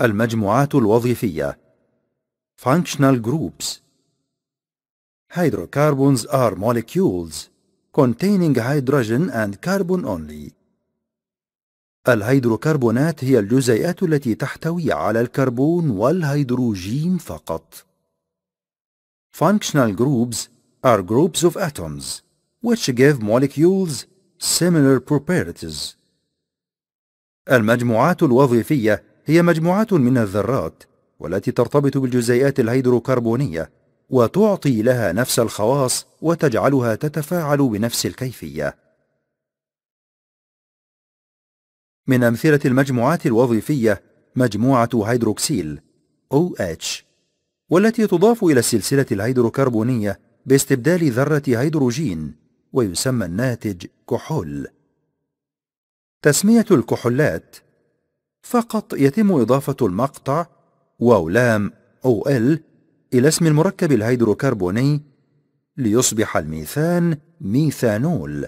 المجموعات الوظيفية Functional groups Hydrocarbons are molecules containing hydrogen and carbon only الهيدروكربونات هي الجزيئات التي تحتوي على الكربون والهيدروجين فقط Functional groups are groups of atoms which give molecules similar properties المجموعات الوظيفية هي مجموعات من الذرات والتي ترتبط بالجزيئات الهيدروكربونية وتعطي لها نفس الخواص وتجعلها تتفاعل بنفس الكيفية. من أمثلة المجموعات الوظيفية مجموعة هيدروكسيل OH والتي تضاف إلى السلسلة الهيدروكربونية باستبدال ذرة هيدروجين ويسمى الناتج كحول. تسمية الكحولات فقط يتم إضافة المقطع واو لام أو ال إلى اسم المركب الهيدروكربوني ليصبح الميثان ميثانول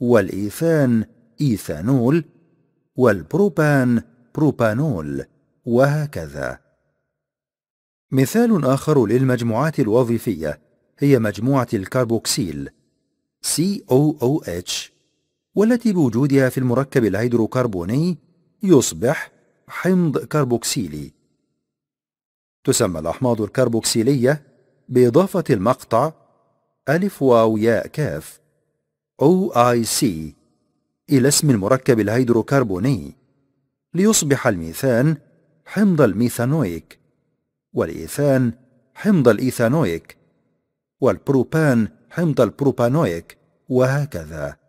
والإيثان إيثانول والبروبان بروبانول وهكذا مثال آخر للمجموعات الوظيفية هي مجموعة الكربوكسيل COOH والتي بوجودها في المركب الهيدروكربوني يصبح حمض كربوكسيلي تسمى الأحماض الكربوكسيلية بإضافة المقطع ألف واو ياء كاف أو آي سي إلى اسم المركب الهيدروكربوني ليصبح الميثان حمض الميثانويك والإيثان حمض الإيثانويك والبروبان حمض البروبانويك وهكذا